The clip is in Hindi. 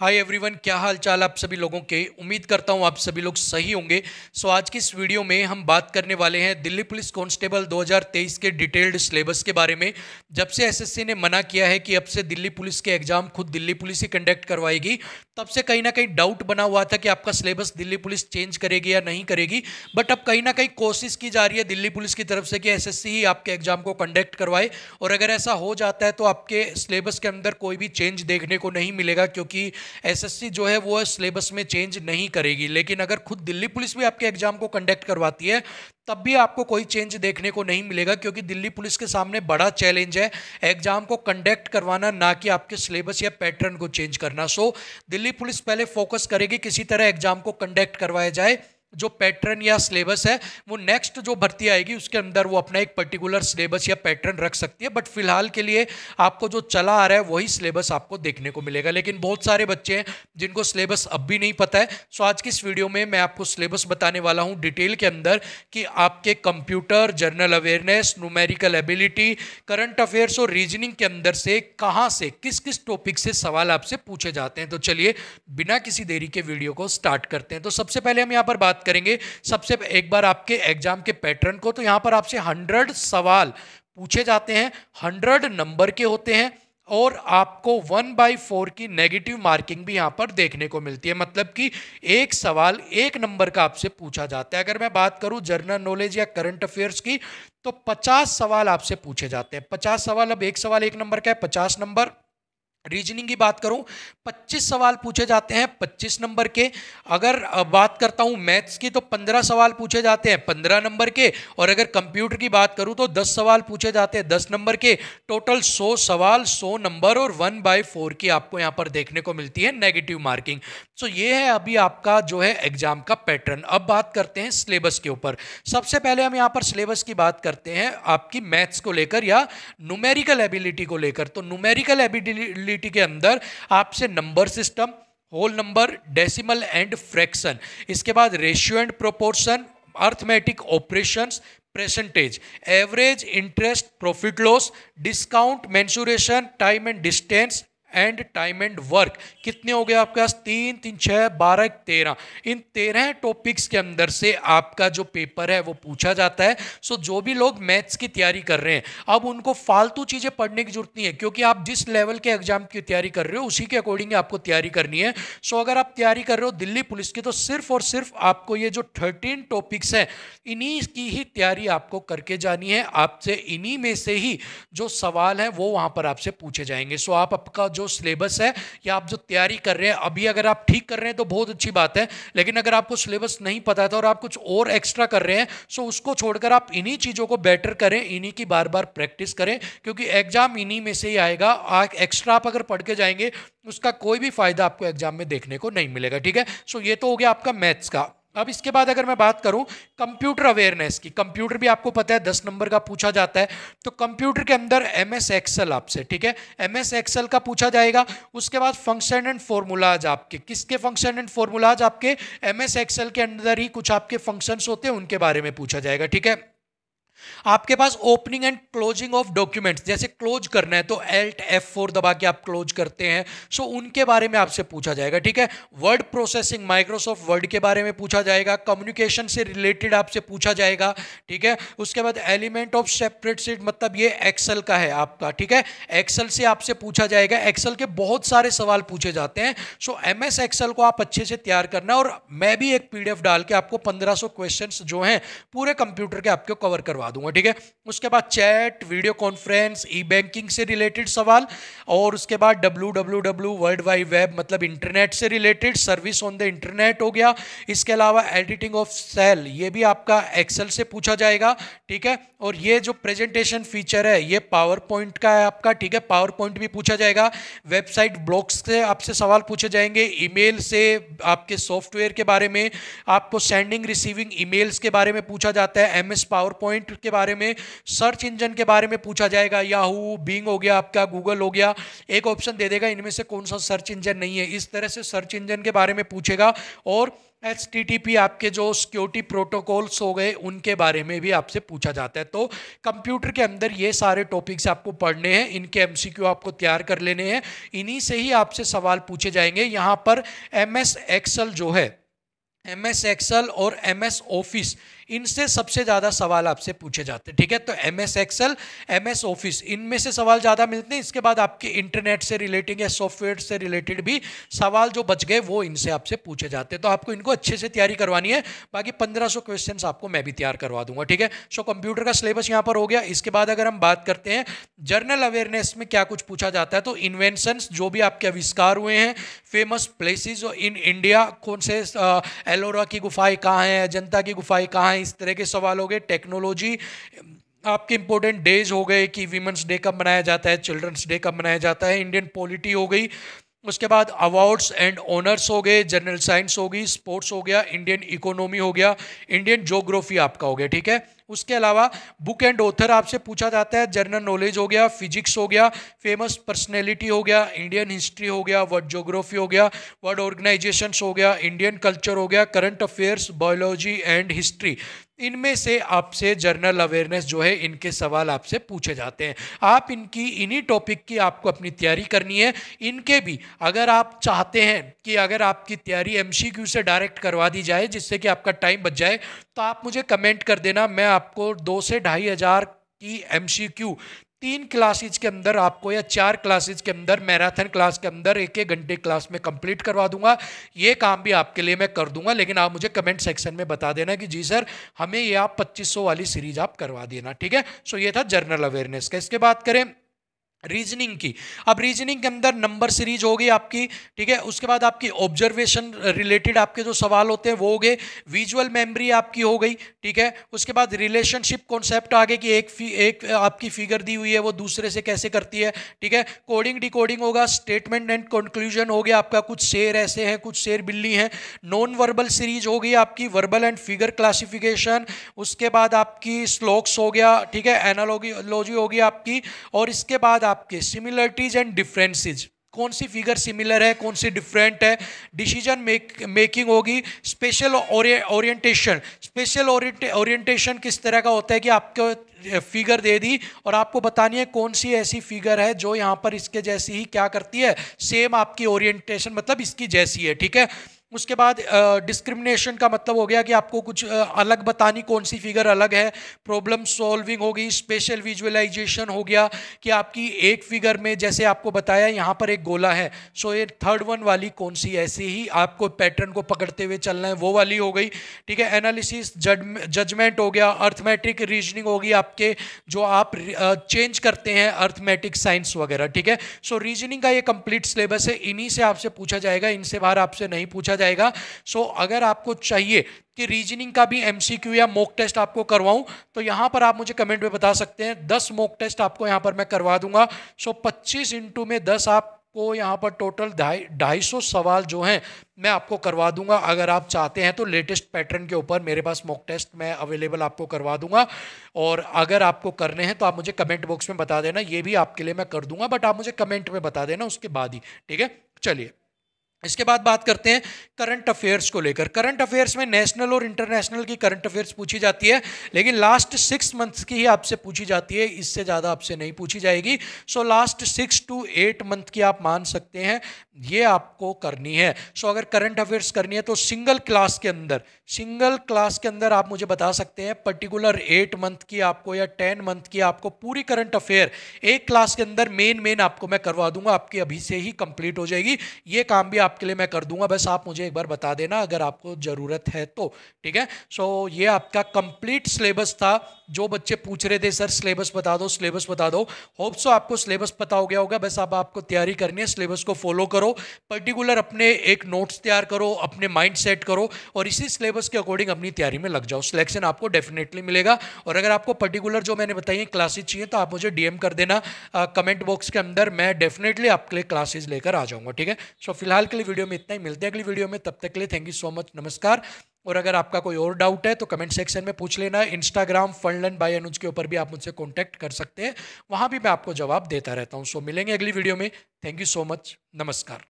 हाय एवरीवन क्या हाल चाल आप सभी लोगों के उम्मीद करता हूँ आप सभी लोग सही होंगे सो so, आज की इस वीडियो में हम बात करने वाले हैं दिल्ली पुलिस कांस्टेबल 2023 के डिटेल्ड सिलेबस के बारे में जब से एसएससी ने मना किया है कि अब से दिल्ली पुलिस के एग्जाम खुद दिल्ली पुलिस ही कंडक्ट करवाएगी तब से कहीं ना कहीं डाउट बना हुआ था कि आपका सिलेबस दिल्ली पुलिस चेंज करेगी या नहीं करेगी बट अब कहीं ना कहीं कोशिश की जा रही है दिल्ली पुलिस की तरफ से कि एस ही आपके एग्जाम को कंडक्ट करवाए और अगर ऐसा हो जाता है तो आपके सिलेबस के अंदर कोई भी चेंज देखने को नहीं मिलेगा क्योंकि एसएससी जो है वो सिलेबस में चेंज नहीं करेगी लेकिन अगर खुद दिल्ली पुलिस भी आपके एग्जाम को कंडक्ट करवाती है तब भी आपको कोई चेंज देखने को नहीं मिलेगा क्योंकि दिल्ली पुलिस के सामने बड़ा चैलेंज है एग्जाम को कंडक्ट करवाना ना कि आपके सिलेबस या पैटर्न को चेंज करना सो दिल्ली पुलिस पहले फोकस करेगी किसी तरह एग्जाम को कंडक्ट करवाया जाए जो पैटर्न या सिलेबस है वो नेक्स्ट जो भर्ती आएगी उसके अंदर वो अपना एक पर्टिकुलर सिलेबस या पैटर्न रख सकती है बट फिलहाल के लिए आपको जो चला आ रहा है वही सिलेबस आपको देखने को मिलेगा लेकिन बहुत सारे बच्चे हैं जिनको सिलेबस अब भी नहीं पता है सो आज की इस वीडियो में मैं आपको सिलेबस बताने वाला हूँ डिटेल के अंदर कि आपके computer general awareness numerical ability current affairs और रीजनिंग के अंदर से कहाँ से किस किस टॉपिक से सवाल आपसे पूछे जाते हैं तो चलिए बिना किसी देरी के वीडियो को स्टार्ट करते हैं तो सबसे पहले हम यहाँ पर बात करेंगे सबसे एक बार आपके एग्जाम के पैटर्न को तो यहाँ पर आपसे हंड्रेड सवाल पूछे जाते हैं हंड्रेड नंबर के होते हैं और आपको वन बाई फोर की नेगेटिव मार्किंग भी यहाँ पर देखने को मिलती है मतलब कि एक सवाल एक नंबर का आपसे पूछा जाता है अगर मैं बात करूँ जर्नल नॉलेज या करंट अफेयर्स की तो पचास सवाल आपसे पूछे जाते हैं पचास सवाल अब एक सवाल एक नंबर का है पचास नंबर रीजनिंग की बात करूं 25 सवाल पूछे जाते हैं 25 नंबर के अगर बात करता हूं मैथ्स की तो 15 सवाल पूछे जाते हैं 15 नंबर के और अगर कंप्यूटर की बात करूं तो 10 सवाल पूछे जाते हैं 10 नंबर के टोटल 100 सवाल 100 नंबर और वन बाय फोर की आपको यहां पर देखने को मिलती है नेगेटिव मार्किंग सो ये है अभी आपका जो है एग्जाम का पैटर्न अब बात करते हैं सिलेबस के ऊपर सबसे पहले हम यहाँ पर सिलेबस की बात करते हैं आपकी मैथ्स को लेकर या न्यूमेरिकल एबिलिटी को लेकर तो न्यूमेरिकल एबिलिटी के अंदर आपसे number system whole number decimal and fraction इसके बाद ratio and proportion arithmetic operations percentage average interest profit loss discount mensuration time and distance and time and work कितने हो गए आपके पास तीन तीन छः बारह तेरह इन तेरह टॉपिक्स के अंदर से आपका जो पेपर है वो पूछा जाता है सो जो भी लोग मैथ्स की तैयारी कर रहे हैं अब उनको फालतू चीज़ें पढ़ने की जरूरत नहीं है क्योंकि आप जिस लेवल के एग्जाम की तैयारी कर रहे हो उसी के अकॉर्डिंग आपको तैयारी करनी है सो अगर आप तैयारी कर रहे हो दिल्ली पुलिस की तो सिर्फ और सिर्फ आपको ये जो थर्टीन टॉपिक्स हैं इन्हीं की ही तैयारी आपको करके जानी है आपसे इन्हीं में से ही जो सवाल हैं वो वहाँ पर आपसे पूछे जाएंगे सो आप आपका जो सिलेबस है या आप जो तैयारी कर रहे हैं अभी अगर आप ठीक कर रहे हैं तो बहुत अच्छी बात है लेकिन अगर आपको सिलेबस नहीं पता था तो और आप कुछ और एक्स्ट्रा कर रहे हैं सो उसको छोड़कर आप इन्हीं चीज़ों को बेटर करें इन्हीं की बार बार प्रैक्टिस करें क्योंकि एग्जाम इन्हीं में से ही आएगा एक्स्ट्रा आप अगर पढ़ के जाएंगे उसका कोई भी फायदा आपको एग्जाम में देखने को नहीं मिलेगा ठीक है सो ये तो हो गया आपका मैथ्स का अब इसके बाद अगर मैं बात करूं कंप्यूटर अवेयरनेस की कंप्यूटर भी आपको पता है दस नंबर का पूछा जाता है तो कंप्यूटर के अंदर एम एस एक्सएल आपसे ठीक है एम एस एक्सएल का पूछा जाएगा उसके बाद फंक्शन एंड फॉर्मूलाज आपके किसके फंक्शन एंड फॉर्मूलाज आपके एम एस एक्सएल के अंदर ही कुछ आपके फंक्शंस होते हैं उनके बारे में पूछा जाएगा ठीक है आपके पास opening and closing of documents जैसे क्लोज करना है तो एल्ट एफ फोर दबा के आप क्लोज करते हैं सो so, उनके बारे में आपसे पूछा जाएगा ठीक है वर्ड प्रोसेसिंग माइक्रोसॉफ्ट वर्ड के बारे में पूछा जाएगा कम्युनिकेशन से रिलेटेड आपसे पूछा जाएगा ठीक है उसके बाद एलिमेंट ऑफ सेपरेट सीट मतलब ये एक्सेल का है आपका ठीक है एक्सेल से आपसे पूछा जाएगा एक्सेल के बहुत सारे सवाल पूछे जाते हैं सो एम एस को आप अच्छे से तैयार करना और मैं भी एक पी डाल के आपको पंद्रह क्वेश्चंस जो हैं पूरे कंप्यूटर के आपको कवर करवा करवा दूंगा ठीक है उसके बाद chat video conference e banking से रिलेटेड सवाल और उसके बाद W W W world wide web मतलब इंटरनेट से related service on the internet हो गया इसके अलावा एडिटिंग ऑफ सेल ये भी आपका एक्सेल से पूछा जाएगा ठीक है और ये जो प्रेजेंटेशन फीचर है ये पावर पॉइंट का है आपका ठीक है पावर पॉइंट भी पूछा जाएगा वेबसाइट ब्लॉग्स से आपसे सवाल पूछे जाएंगे ईमेल से आपके सॉफ्टवेयर के बारे में आपको सेंडिंग रिसीविंग ईमेल्स के बारे में पूछा जाता है एमएस पावर पॉइंट वेबसाइट के बारे में सर्च इंजन के बारे में पूछा जाएगा याहू बिंग हो गया आपका गूगल हो गया एक ऑप्शन दे देगा इनमें से कौन सा सर्च इंजन नहीं है इस तरह से सर्च इंजन के बारे में पूछेगा और एच आपके जो सिक्योरिटी प्रोटोकॉल्स हो गए उनके बारे में भी आपसे पूछा जाता है तो कंप्यूटर के अंदर ये सारे टॉपिक्स आपको पढ़ने हैं इनके एम आपको तैयार कर लेने हैं इन्हीं से ही आपसे सवाल पूछे जाएंगे यहाँ पर एम एस जो है एम एस और एम एस ऑफिस इनसे सबसे ज़्यादा सवाल आपसे पूछे जाते हैं ठीक है तो M S Excel M S office इनमें से सवाल ज़्यादा मिलते हैं इसके बाद आपके इंटरनेट से रिलेटेड या सॉफ्टवेयर से रिलेटेड भी सवाल जो बच गए वो इनसे आपसे पूछे जाते हैं तो आपको इनको अच्छे से तैयारी करवानी है बाकी पंद्रह सौ क्वेश्चन आपको मैं भी तैयार करवा दूंगा ठीक है सो कंप्यूटर का सिलेबस यहाँ पर हो गया इसके बाद अगर हम बात करते हैं जर्नल अवेयरनेस में क्या कुछ पूछा जाता है तो इन्वेंशन जो भी आपके आविष्कार हुए हैं फेमस प्लेसेस इन इंडिया कौन से एलोरा की गुफाएं कहाँ हैं अजंता की गुफाएं कहाँ हैं इस तरह के सवाल हो गए टेक्नोलॉजी आपके इंपॉर्टेंट डेज हो गए कि वीमेंस डे कब मनाया जाता है चिल्ड्रंस डे कब मनाया जाता है इंडियन पॉलिटी हो गई उसके बाद अवार्ड्स एंड ऑनर्स हो गए जनरल साइंस हो गई स्पोर्ट्स हो गया इंडियन इकोनॉमी हो गया इंडियन जोग्राफी आपका हो गया ठीक है उसके अलावा बुक एंड ऑथर आपसे पूछा जाता है जनरल नॉलेज हो गया फिजिक्स हो गया फेमस पर्सनैलिटी हो गया इंडियन हिस्ट्री हो गया वर्ल्ड जोग्राफी हो गया वर्ल्ड ऑर्गेनाइजेशन हो गया इंडियन कल्चर हो गया current affairs biology and history इनमें से आपसे जर्नल अवेयरनेस जो है इनके सवाल आपसे पूछे जाते हैं आप इनकी इन्हीं टॉपिक की आपको अपनी तैयारी करनी है इनके भी अगर आप चाहते हैं कि अगर आपकी तैयारी एमसीक्यू से डायरेक्ट करवा दी जाए जिससे कि आपका टाइम बच जाए तो आप मुझे कमेंट कर देना मैं आपको दो से ढाई हज़ार की एम तीन क्लासेज के अंदर आपको या चार क्लासेज के अंदर मैराथन क्लास के अंदर एक एक घंटे क्लास में कंप्लीट करवा दूंगा ये काम भी आपके लिए मैं कर दूंगा लेकिन आप मुझे कमेंट सेक्शन में बता देना कि जी सर हमें ये आप 2500 वाली सीरीज आप करवा देना ठीक है सो ये था जर्नल अवेयरनेस का इसके बात करें रीजनिंग की अब रीजनिंग के अंदर नंबर सीरीज होगी आपकी ठीक है उसके बाद आपकी ऑब्जर्वेशन रिलेटेड आपके जो सवाल होते हैं वो हो गए विजुअल मेमोरी आपकी हो गई ठीक है उसके बाद रिलेशनशिप कॉन्सेप्ट आ गए कि एक फी, एक आपकी फिगर दी हुई है वो दूसरे से कैसे करती है ठीक है कोडिंग डिकोडिंग होगा स्टेटमेंट एंड कंक्लूजन हो गया आपका कुछ शेर ऐसे हैं कुछ शेर बिल्ली हैं नॉन वर्बल सीरीज हो गई आपकी वर्बल एंड फिगर क्लासिफिकेशन उसके बाद आपकी स्लोक्स हो गया ठीक है एनालॉजी होगी आपकी और इसके बाद आप आपके सिमिलरिटीज एंड डिफरेंसेज कौन सी फिगर सिमिलर है कौन सी डिफरेंट है डिसीजन मेकिंग होगी स्पेशल ओरिएंटेशन स्पेशल ओरिएंटेशन किस तरह का होता है कि आपको फिगर दे दी और आपको बतानी है कौन सी ऐसी फिगर है जो यहाँ पर इसके जैसी ही क्या करती है सेम आपकी ओरिएंटेशन मतलब इसकी जैसी है ठीक है उसके बाद डिस्क्रिमिनेशन का मतलब हो गया कि आपको कुछ आ, अलग बतानी कौन सी फिगर अलग है प्रॉब्लम सॉल्विंग होगी स्पेशल विजुअलाइजेशन हो गया कि आपकी एक फिगर में जैसे आपको बताया यहाँ पर एक गोला है सो ये थर्ड वन वाली कौन सी ऐसी ही आपको पैटर्न को पकड़ते हुए चलना है वो वाली हो गई ठीक है एनालिसिस जजमेंट हो गया अर्थमेट्रिक रीजनिंग होगी आपके जो आप चेंज करते हैं अर्थमेटिक साइंस वगैरह ठीक है सो रीजनिंग का ये कंप्लीट सिलेबस है इन्हीं से आपसे पूछा जाएगा इनसे बाहर आपसे नहीं पूछा जाएगा जाएगा सो so, अगर आपको चाहिए कि रीजनिंग का भी एमसीक्यू या मॉक टेस्ट आपको करवाऊं तो यहां पर आप मुझे कमेंट में बता सकते हैं दस मॉक टेस्ट आपको यहां पर मैं करवा दूंगा सो पच्चीस इंटू में दस आप आपको यहां पर टोटल ढाई ढाई सौ सवाल जो हैं मैं आपको करवा दूंगा अगर आप चाहते हैं तो लेटेस्ट पैटर्न के ऊपर मेरे पास मॉक टेस्ट मैं अवेलेबल आपको करवा दूंगा और अगर आपको करने हैं तो आप मुझे कमेंट बॉक्स में बता देना ये भी आपके लिए मैं कर दूंगा बट आप मुझे कमेंट में बता देना उसके बाद ही ठीक है चलिए इसके बाद बात करते हैं करंट अफेयर्स को लेकर करंट अफेयर्स में नेशनल और इंटरनेशनल की करंट अफेयर्स पूछी जाती है लेकिन लास्ट सिक्स मंथ्स की ही आपसे पूछी जाती है इससे ज़्यादा आपसे नहीं पूछी जाएगी so last six to eight month की आप मान सकते हैं ये आपको करनी है सो so, अगर करंट अफेयर्स करनी है तो सिंगल क्लास के अंदर सिंगल क्लास के अंदर आप मुझे बता सकते हैं पर्टिकुलर एट मंथ की आपको या टेन मंथ की आपको पूरी करंट अफेयर एक क्लास के अंदर मेन मेन आपको मैं करवा दूंगा आपकी अभी से ही कंप्लीट हो जाएगी ये काम भी आपके लिए मैं कर दूंगा बस आप मुझे एक बार बता देना अगर आपको ज़रूरत है तो ठीक है सो so, ये आपका कंप्लीट सिलेबस था जो बच्चे पूछ रहे थे सर सिलेबस बता दो सिलेबस बता दो होप सो तो आपको सिलेबस पता हो गया होगा बस अब आपको तैयारी करनी है सिलेबस को फॉलो करो पर्टिकुलर अपने एक नोट्स तैयार करो अपने माइंड सेट करो और इसी सिलेबस के अकॉर्डिंग अपनी तैयारी में लग जाओ सिलेक्शन आपको डेफिनेटली मिलेगा और अगर आपको पर्टिकुलर जो मैंने बताई है क्लासेज चाहिए तो आप मुझे डीएम कर देना कमेंट बॉक्स के अंदर मैं डेफिनेटली आपके लिए क्लासेज लेकर आ जाऊँगा ठीक है सो फिलहाल के लिए वीडियो में इतना ही मिलते हैं अगली वीडियो में तब तक के लिए थैंक यू सो मच नमस्कार और अगर आपका कोई और डाउट है तो कमेंट सेक्शन में पूछ लेना इंस्टाग्राम फनलन बाई अनुज के ऊपर भी आप मुझसे कॉन्टैक्ट कर सकते हैं वहाँ भी मैं आपको जवाब देता रहता हूँ सो मिलेंगे अगली वीडियो में थैंक यू सो मच नमस्कार